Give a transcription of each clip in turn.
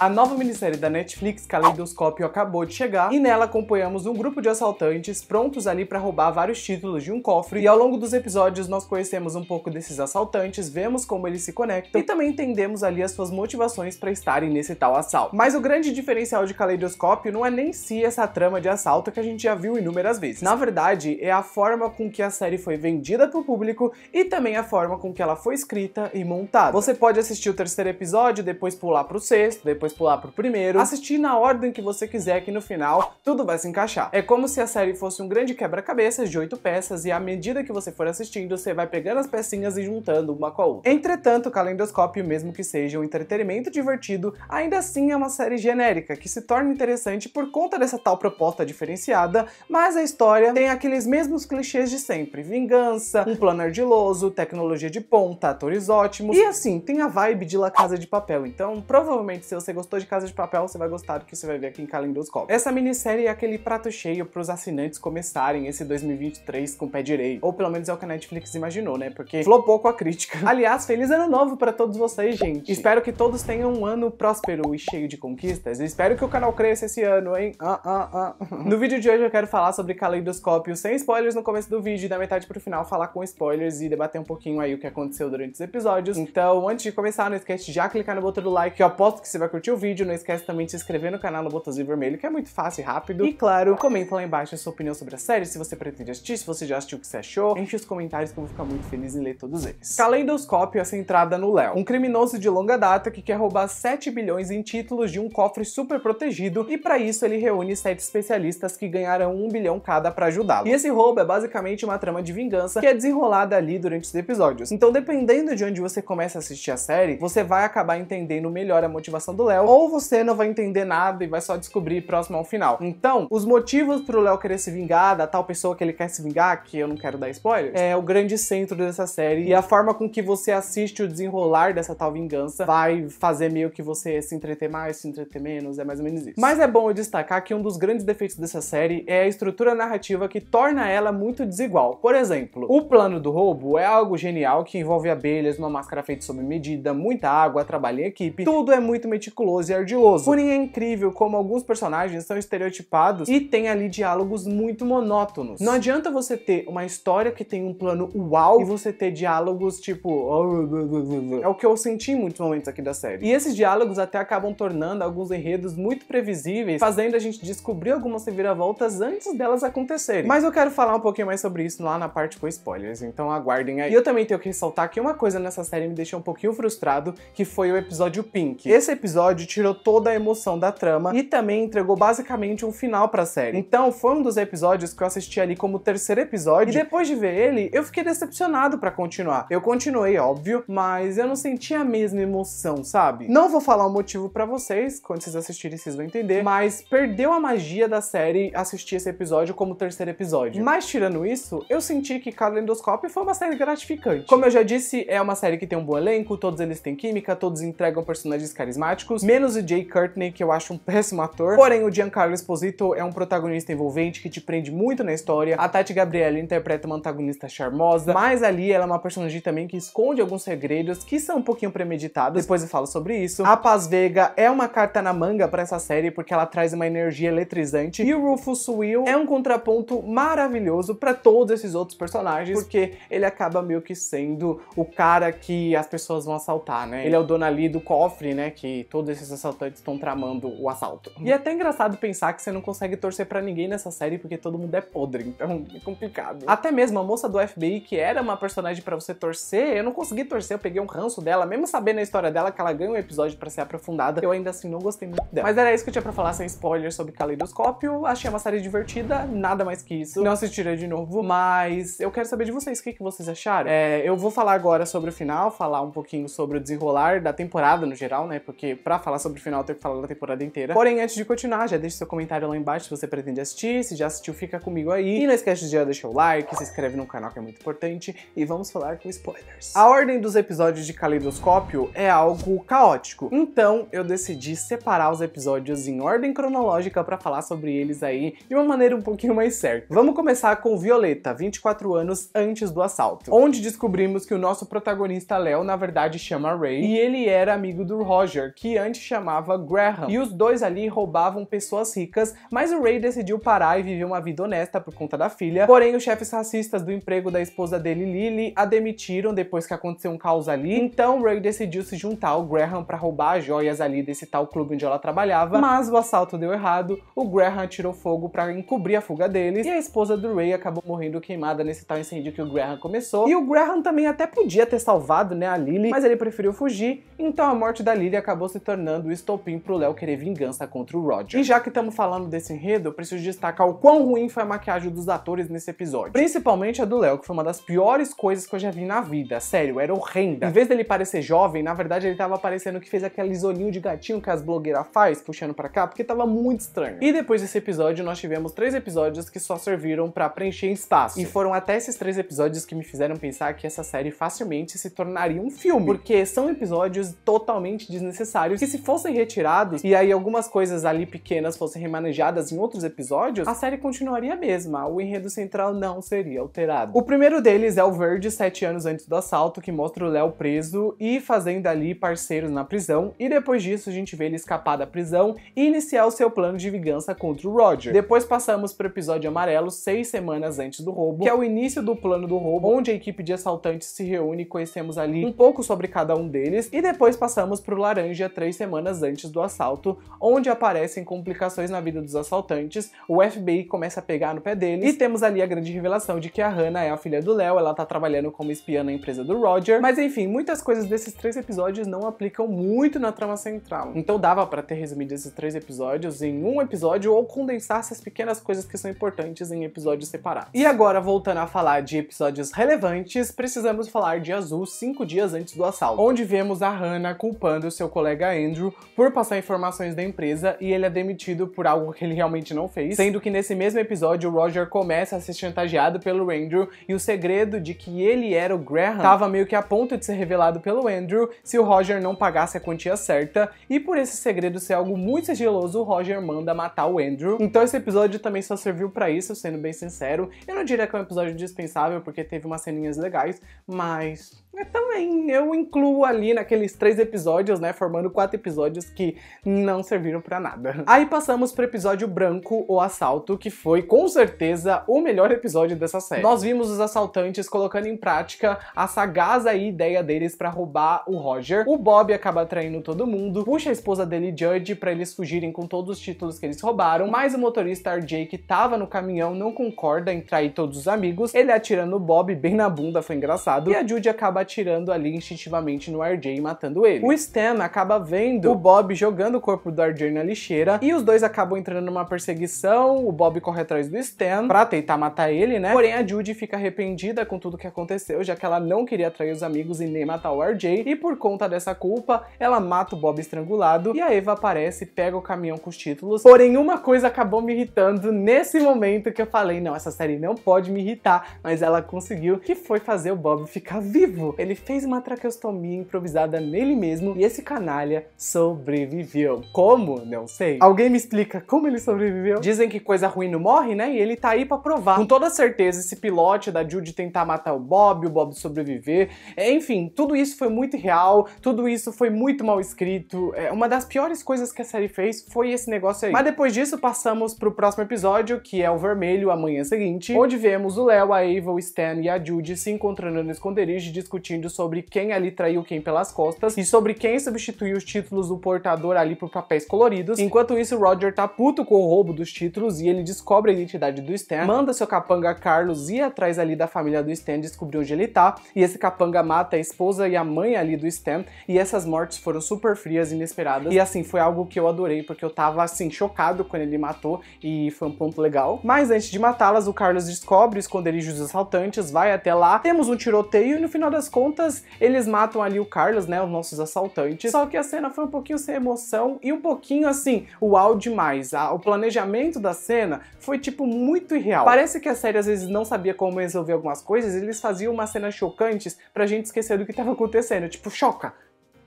A nova minissérie da Netflix, Caleidoscópio, acabou de chegar e nela acompanhamos um grupo de assaltantes prontos ali para roubar vários títulos de um cofre e ao longo dos episódios nós conhecemos um pouco desses assaltantes, vemos como eles se conectam e também entendemos ali as suas motivações para estarem nesse tal assalto. Mas o grande diferencial de Caleidoscópio não é nem si essa trama de assalto que a gente já viu inúmeras vezes. Na verdade, é a forma com que a série foi vendida para o público e também a forma com que ela foi escrita e montada. Você pode assistir o terceiro episódio, depois pular para o sexto, depois depois pular pro primeiro, assistir na ordem que você quiser que no final tudo vai se encaixar. É como se a série fosse um grande quebra-cabeças de oito peças e à medida que você for assistindo, você vai pegando as pecinhas e juntando uma com a outra. Entretanto, Calendoscópio, mesmo que seja um entretenimento divertido, ainda assim é uma série genérica que se torna interessante por conta dessa tal proposta diferenciada, mas a história tem aqueles mesmos clichês de sempre: vingança, um plano ardiloso, tecnologia de ponta, atores ótimos e assim, tem a vibe de La Casa de Papel. Então, provavelmente se você gostou de Casa de Papel, você vai gostar do que você vai ver aqui em Calendoscópio. Essa minissérie é aquele prato cheio para os assinantes começarem esse 2023 com o pé direito. Ou pelo menos é o que a Netflix imaginou, né? Porque flopou com a crítica. Aliás, feliz ano novo para todos vocês, gente. Espero que todos tenham um ano próspero e cheio de conquistas. E espero que o canal cresça esse ano, hein? Ah, ah, ah. No vídeo de hoje eu quero falar sobre Caleidoscópio sem spoilers no começo do vídeo e da metade pro final falar com spoilers e debater um pouquinho aí o que aconteceu durante os episódios. Então, antes de começar, não esquece de já clicar no botão do like, que eu aposto que você vai curtir curtiu o vídeo, não esquece também de se inscrever no canal no botãozinho vermelho, que é muito fácil e rápido. E claro, comenta lá embaixo a sua opinião sobre a série, se você pretende assistir, se você já assistiu o que você achou. Enche os comentários que eu vou ficar muito feliz em ler todos eles. Caleidoscópio é centrada no Léo, um criminoso de longa data que quer roubar 7 bilhões em títulos de um cofre super protegido e para isso ele reúne sete especialistas que ganharão 1 bilhão cada para ajudá-lo. E esse roubo é basicamente uma trama de vingança que é desenrolada ali durante os episódios. Então dependendo de onde você começa a assistir a série, você vai acabar entendendo melhor a motivação do Léo, ou você não vai entender nada e vai só descobrir próximo ao final. Então, os motivos pro Léo querer se vingar da tal pessoa que ele quer se vingar, que eu não quero dar spoiler, é o grande centro dessa série e a forma com que você assiste o desenrolar dessa tal vingança vai fazer meio que você se entreter mais, se entreter menos, é mais ou menos isso. Mas é bom eu destacar que um dos grandes defeitos dessa série é a estrutura narrativa que torna ela muito desigual. Por exemplo, o plano do roubo é algo genial que envolve abelhas, uma máscara feita sob medida, muita água, trabalho em equipe, tudo é muito meticuloso musculoso e ardiloso. Porém, é incrível como alguns personagens são estereotipados e tem ali diálogos muito monótonos. Não adianta você ter uma história que tem um plano uau e você ter diálogos tipo... Oh, é o que eu senti em muitos momentos aqui da série. E esses diálogos até acabam tornando alguns enredos muito previsíveis, fazendo a gente descobrir algumas reviravoltas antes delas acontecerem. Mas eu quero falar um pouquinho mais sobre isso lá na parte com spoilers, então aguardem aí. E eu também tenho que ressaltar que uma coisa nessa série me deixou um pouquinho frustrado, que foi o episódio Pink. Esse episódio episódio tirou toda a emoção da trama e também entregou basicamente um final para a série. Então, foi um dos episódios que eu assisti ali como terceiro episódio e depois de ver ele, eu fiquei decepcionado para continuar. Eu continuei, óbvio, mas eu não senti a mesma emoção, sabe? Não vou falar o motivo para vocês, quando vocês assistirem vocês vão entender, mas perdeu a magia da série assistir esse episódio como terceiro episódio. Mas tirando isso, eu senti que Calendoscópio foi uma série gratificante. Como eu já disse, é uma série que tem um bom elenco, todos eles têm química, todos entregam personagens carismáticos amigos, menos o Jay Courtney, que eu acho um péssimo ator. Porém, o Giancarlo Esposito é um protagonista envolvente que te prende muito na história. A Tati Gabriela interpreta uma antagonista charmosa, mas ali ela é uma personagem também que esconde alguns segredos que são um pouquinho premeditados. Depois eu falo sobre isso. A Paz Vega é uma carta na manga para essa série porque ela traz uma energia eletrizante. E o Rufus Will é um contraponto maravilhoso para todos esses outros personagens, porque ele acaba meio que sendo o cara que as pessoas vão assaltar, né? Ele é o dono ali do cofre, né? Que todo se esses assaltantes estão tramando o assalto. Hum. E é até engraçado pensar que você não consegue torcer para ninguém nessa série porque todo mundo é podre, então é complicado. Até mesmo a moça do FBI, que era uma personagem para você torcer, eu não consegui torcer, eu peguei um ranço dela, mesmo sabendo a história dela, que ela ganha um episódio para ser aprofundada, eu ainda assim não gostei muito dela. Mas era isso que eu tinha pra falar sem spoiler sobre Caleidoscópio, achei uma série divertida, nada mais que isso. Não assistiria de novo, mas eu quero saber de vocês, o que, que vocês acharam? É, eu vou falar agora sobre o final, falar um pouquinho sobre o desenrolar da temporada no geral, né, porque pra falar sobre o final, eu tenho que falar da temporada inteira. Porém, antes de continuar, já deixa seu comentário lá embaixo se você pretende assistir, se já assistiu, fica comigo aí. E não esquece de já deixar o like, se inscreve no canal que é muito importante e vamos falar com spoilers. A ordem dos episódios de Caleidoscópio é algo caótico, então eu decidi separar os episódios em ordem cronológica para falar sobre eles aí de uma maneira um pouquinho mais certa. Vamos começar com Violeta, 24 anos antes do assalto, onde descobrimos que o nosso protagonista Léo na verdade chama Ray e ele era amigo do Roger, que antes traficante chamava Graham. E os dois ali roubavam pessoas ricas, mas o Ray decidiu parar e viver uma vida honesta por conta da filha. Porém, os chefes racistas do emprego da esposa dele, Lily, a demitiram depois que aconteceu um caos ali. Então, Ray decidiu se juntar ao Graham para roubar as joias ali desse tal clube onde ela trabalhava, mas o assalto deu errado, o Graham tirou fogo para encobrir a fuga deles e a esposa do Ray acabou morrendo queimada nesse tal incêndio que o Graham começou. E o Graham também até podia ter salvado, né, a Lily, mas ele preferiu fugir, então a morte da Lily acabou se tornando o estopim pro Léo querer vingança contra o Roger. E já que estamos falando desse enredo, eu preciso destacar o quão ruim foi a maquiagem dos atores nesse episódio. Principalmente a do Léo, que foi uma das piores coisas que eu já vi na vida. Sério, era horrenda. Em vez dele parecer jovem, na verdade ele tava parecendo que fez aquele isolinho de gatinho que as blogueiras faz, puxando pra cá, porque tava muito estranho. E depois desse episódio, nós tivemos três episódios que só serviram para preencher espaço. E foram até esses três episódios que me fizeram pensar que essa série facilmente se tornaria um filme, porque são episódios totalmente desnecessários que se fossem retirados e aí algumas coisas ali pequenas fossem remanejadas em outros episódios, a série continuaria a mesma, o enredo central não seria alterado. O primeiro deles é o Verde, sete anos antes do assalto, que mostra o Léo preso e fazendo ali parceiros na prisão, e depois disso a gente vê ele escapar da prisão e iniciar o seu plano de vingança contra o Roger. Depois passamos pro episódio amarelo, seis semanas antes do roubo, que é o início do plano do roubo, onde a equipe de assaltantes se reúne e conhecemos ali um pouco sobre cada um deles, e depois passamos pro laranja, três três semanas antes do assalto, onde aparecem complicações na vida dos assaltantes, o FBI começa a pegar no pé deles, e temos ali a grande revelação de que a Hannah é a filha do Léo, ela tá trabalhando como espiã na empresa do Roger, mas enfim, muitas coisas desses três episódios não aplicam muito na trama central. Então dava para ter resumido esses três episódios em um episódio ou condensar essas pequenas coisas que são importantes em episódios separados. E agora, voltando a falar de episódios relevantes, precisamos falar de Azul cinco dias antes do assalto, onde vemos a Hannah culpando seu colega Andrew por passar informações da empresa e ele é demitido por algo que ele realmente não fez, sendo que nesse mesmo episódio o Roger começa a ser chantageado pelo Andrew e o segredo de que ele era o Graham estava meio que a ponto de ser revelado pelo Andrew se o Roger não pagasse a quantia certa e por esse segredo ser algo muito sigiloso o Roger manda matar o Andrew. Então esse episódio também só serviu para isso, sendo bem sincero. Eu não diria que é um episódio dispensável porque teve umas ceninhas legais, mas eu também eu incluo ali naqueles três episódios, né, formando quatro episódios que não serviram para nada. Aí passamos pro episódio branco, o assalto, que foi com certeza o melhor episódio dessa série. Nós vimos os assaltantes colocando em prática a sagaz ideia deles para roubar o Roger. O Bob acaba traindo todo mundo, puxa a esposa dele Judge para eles fugirem com todos os títulos que eles roubaram, mas o motorista RJ que tava no caminhão não concorda em trair todos os amigos. Ele atira no Bob bem na bunda, foi engraçado. E a Judy acaba acaba atirando ali instintivamente no RJ e matando ele. O Stan acaba vendo o Bob jogando o corpo do RJ na lixeira e os dois acabam entrando numa perseguição. O Bob corre atrás do Stan pra tentar matar ele, né? Porém, a Judy fica arrependida com tudo que aconteceu, já que ela não queria trair os amigos e nem matar o RJ. E por conta dessa culpa, ela mata o Bob estrangulado e a Eva aparece, pega o caminhão com os títulos. Porém, uma coisa acabou me irritando nesse momento que eu falei: não, essa série não pode me irritar, mas ela conseguiu, que foi fazer o Bob ficar vivo ele fez uma traqueostomia improvisada nele mesmo e esse canalha sobreviveu. Como? Não sei. Alguém me explica como ele sobreviveu? Dizem que coisa ruim não morre, né? E ele tá aí pra provar. Com toda certeza, esse pilote da Judy tentar matar o Bob, o Bob sobreviver, é, enfim, tudo isso foi muito real, tudo isso foi muito mal escrito. É, uma das piores coisas que a série fez foi esse negócio aí. Mas depois disso, passamos pro próximo episódio, que é o Vermelho, amanhã seguinte, onde vemos o Léo, a Ava, o Stan e a Judy se encontrando no esconderijo discutindo discutindo sobre quem ali traiu quem pelas costas e sobre quem substituiu os títulos do portador ali por papéis coloridos. Enquanto isso, Roger tá puto com o roubo dos títulos e ele descobre a identidade do Stan, manda seu capanga Carlos ir atrás ali da família do Stan descobrir onde ele tá, e esse capanga mata a esposa e a mãe ali do Stan, e essas mortes foram super frias, inesperadas, e assim, foi algo que eu adorei, porque eu tava assim, chocado quando ele matou, e foi um ponto legal. Mas antes de matá-las, o Carlos descobre o esconderijo dos assaltantes, vai até lá, temos um tiroteio, e no final das contas, eles matam ali o Carlos, né, os nossos assaltantes. Só que a cena foi um pouquinho sem emoção e um pouquinho assim, uau demais. A, o planejamento da cena foi tipo muito irreal. Parece que a série às vezes não sabia como resolver algumas coisas, eles faziam umas cenas chocantes pra gente esquecer do que tava acontecendo, tipo choca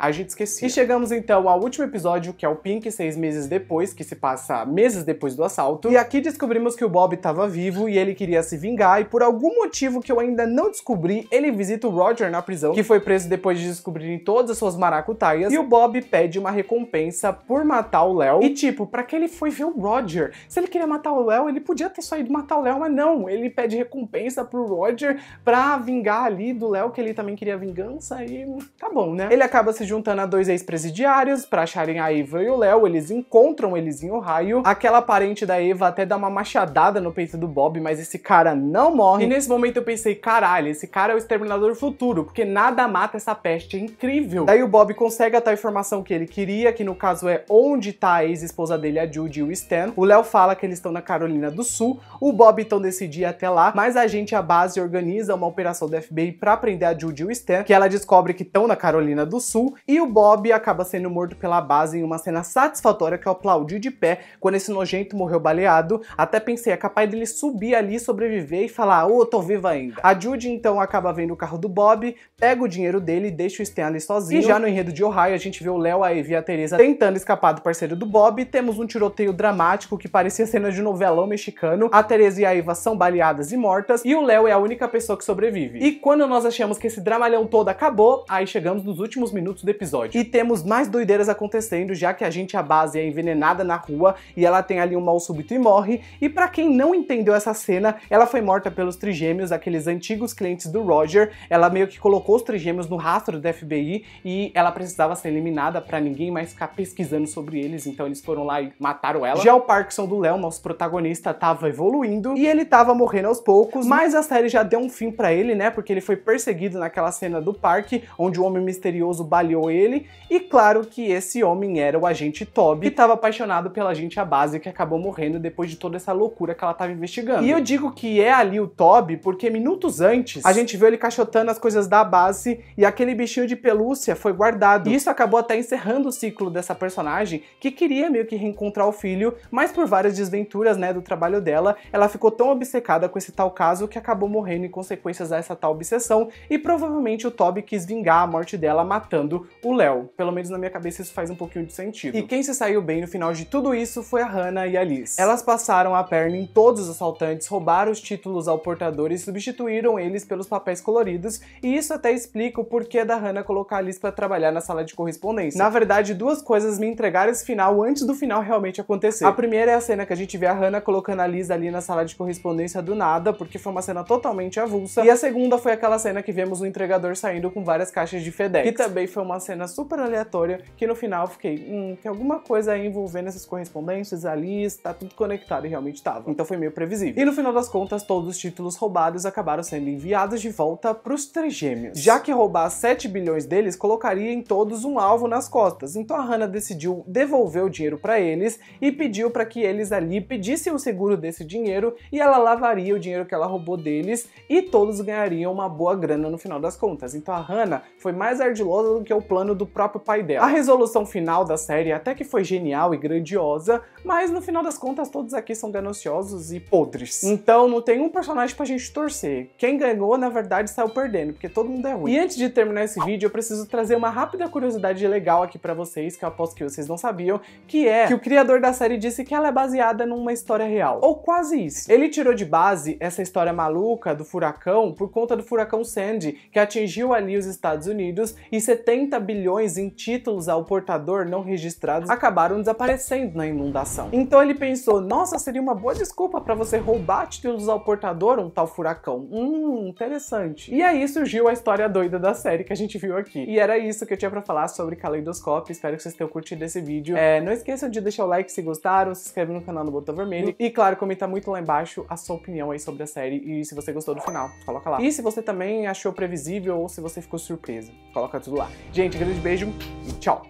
a gente esquecia. E chegamos então ao último episódio, que é o Pink, seis meses depois, que se passa meses depois do assalto. E aqui descobrimos que o Bob estava vivo e ele queria se vingar, e por algum motivo que eu ainda não descobri, ele visita o Roger na prisão, que foi preso depois de descobrirem todas as suas maracutaias, e o Bob pede uma recompensa por matar o Léo. E tipo, para que ele foi ver o Roger? Se ele queria matar o Léo, ele podia ter saído matar o Léo, mas não, ele pede recompensa pro Roger pra vingar ali do Léo, que ele também queria vingança, e tá bom, né? Ele acaba se juntando a dois ex-presidiários para acharem a Eva e o Léo, eles encontram eles em Ohio. Aquela parente da Eva até dá uma machadada no peito do Bob, mas esse cara não morre. E nesse momento eu pensei, caralho, esse cara é o exterminador futuro, porque nada mata essa peste, é incrível. Daí o Bob consegue a informação que ele queria, que no caso é onde tá a ex-esposa dele, a Judy e o Stan. O Léo fala que eles estão na Carolina do Sul, o Bob então decide ir até lá, mas a gente, a base, organiza uma operação do FBI para prender a Judy e o Stan, que ela descobre que estão na Carolina do Sul, e o Bob acaba sendo morto pela base em uma cena satisfatória que eu aplaudi de pé quando esse nojento morreu baleado. Até pensei, é capaz dele subir ali, sobreviver e falar, ô, oh, tô viva ainda. A Judy então acaba vendo o carro do Bob, pega o dinheiro dele e deixa o Stanley sozinho. E já no enredo de Ohio, a gente vê o Léo, a Evie e a Teresa tentando escapar do parceiro do Bob. Temos um tiroteio dramático que parecia cena de novelão mexicano. A Teresa e a Eva são baleadas e mortas, e o Léo é a única pessoa que sobrevive. E quando nós achamos que esse dramalhão todo acabou, aí chegamos nos últimos minutos episódio. E temos mais doideiras acontecendo, já que a gente, a base, é envenenada na rua e ela tem ali um mal súbito e morre. E para quem não entendeu essa cena, ela foi morta pelos trigêmeos, aqueles antigos clientes do Roger. Ela meio que colocou os trigêmeos no rastro do FBI e ela precisava ser eliminada para ninguém mais ficar pesquisando sobre eles, então eles foram lá e mataram ela. Já o Parkinson do Léo, nosso protagonista, tava evoluindo e ele tava morrendo aos poucos, mas a série já deu um fim para ele, né? Porque ele foi perseguido naquela cena do parque, onde o homem misterioso baleou ele. E claro que esse homem era o agente Toby, que estava apaixonado pela agente base que acabou morrendo depois de toda essa loucura que ela estava investigando. E eu digo que é ali o Toby, porque minutos antes, a gente viu ele cachotando as coisas da base e aquele bichinho de pelúcia foi guardado. E isso acabou até encerrando o ciclo dessa personagem, que queria meio que reencontrar o filho, mas por várias desventuras, né, do trabalho dela, ela ficou tão obcecada com esse tal caso que acabou morrendo em consequências dessa tal obsessão, e provavelmente o Toby quis vingar a morte dela matando o Léo. Pelo menos na minha cabeça isso faz um pouquinho de sentido. E quem se saiu bem no final de tudo isso foi a Hannah e a Liz. Elas passaram a perna em todos os assaltantes, roubaram os títulos ao portador e substituíram eles pelos papéis coloridos, e isso até explica o porquê da Hannah colocar a Liz para trabalhar na sala de correspondência. Na verdade, duas coisas me entregaram esse final antes do final realmente acontecer. A primeira é a cena que a gente vê a Hannah colocando a Liz ali na sala de correspondência do nada, porque foi uma cena totalmente avulsa. E a segunda foi aquela cena que vemos o entregador saindo com várias caixas de FedEx, que também foi uma uma cena super aleatória que no final fiquei, hum, tem alguma coisa aí envolvendo essas correspondências ali, está tudo conectado e realmente estava. Então foi meio previsível. E no final das contas, todos os títulos roubados acabaram sendo enviados de volta para os gêmeos Já que roubar 7 bilhões deles colocaria em todos um alvo nas costas, então a Hannah decidiu devolver o dinheiro para eles e pediu para que eles ali pedissem o seguro desse dinheiro e ela lavaria o dinheiro que ela roubou deles e todos ganhariam uma boa grana no final das contas. Então a Hannah foi mais ardilosa do que o o plano do próprio pai dela. A resolução final da série até que foi genial e grandiosa, mas no final das contas todos aqui são gananciosos e podres. Então não tem um personagem pra gente torcer. Quem ganhou, na verdade, saiu perdendo, porque todo mundo é ruim. E antes de terminar esse vídeo, eu preciso trazer uma rápida curiosidade legal aqui para vocês, que eu aposto que vocês não sabiam, que é que o criador da série disse que ela é baseada numa história real. Ou quase isso. Ele tirou de base essa história maluca do furacão por conta do furacão Sandy, que atingiu ali os Estados Unidos e 70 30 bilhões em títulos ao portador não registrados acabaram desaparecendo na inundação. Então ele pensou, nossa, seria uma boa desculpa para você roubar títulos ao portador um tal furacão. Hum, interessante. E aí surgiu a história doida da série que a gente viu aqui. E era isso que eu tinha para falar sobre Caleidoscópio. Espero que vocês tenham curtido esse vídeo. É, não esqueçam de deixar o like se gostaram, se inscreve no canal no Botão Vermelho e, claro, comenta muito lá embaixo a sua opinião aí sobre a série e se você gostou do final, coloca lá. E se você também achou previsível ou se você ficou surpreso, coloca tudo lá. Gente, Gente, grande beijo e tchau!